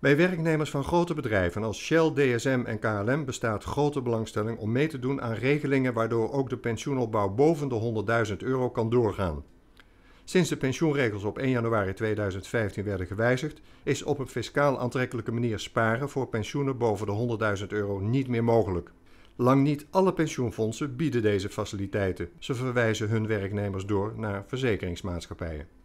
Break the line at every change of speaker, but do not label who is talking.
Bij werknemers van grote bedrijven als Shell, DSM en KLM bestaat grote belangstelling om mee te doen aan regelingen waardoor ook de pensioenopbouw boven de 100.000 euro kan doorgaan. Sinds de pensioenregels op 1 januari 2015 werden gewijzigd, is op een fiscaal aantrekkelijke manier sparen voor pensioenen boven de 100.000 euro niet meer mogelijk. Lang niet alle pensioenfondsen bieden deze faciliteiten. Ze verwijzen hun werknemers door naar verzekeringsmaatschappijen.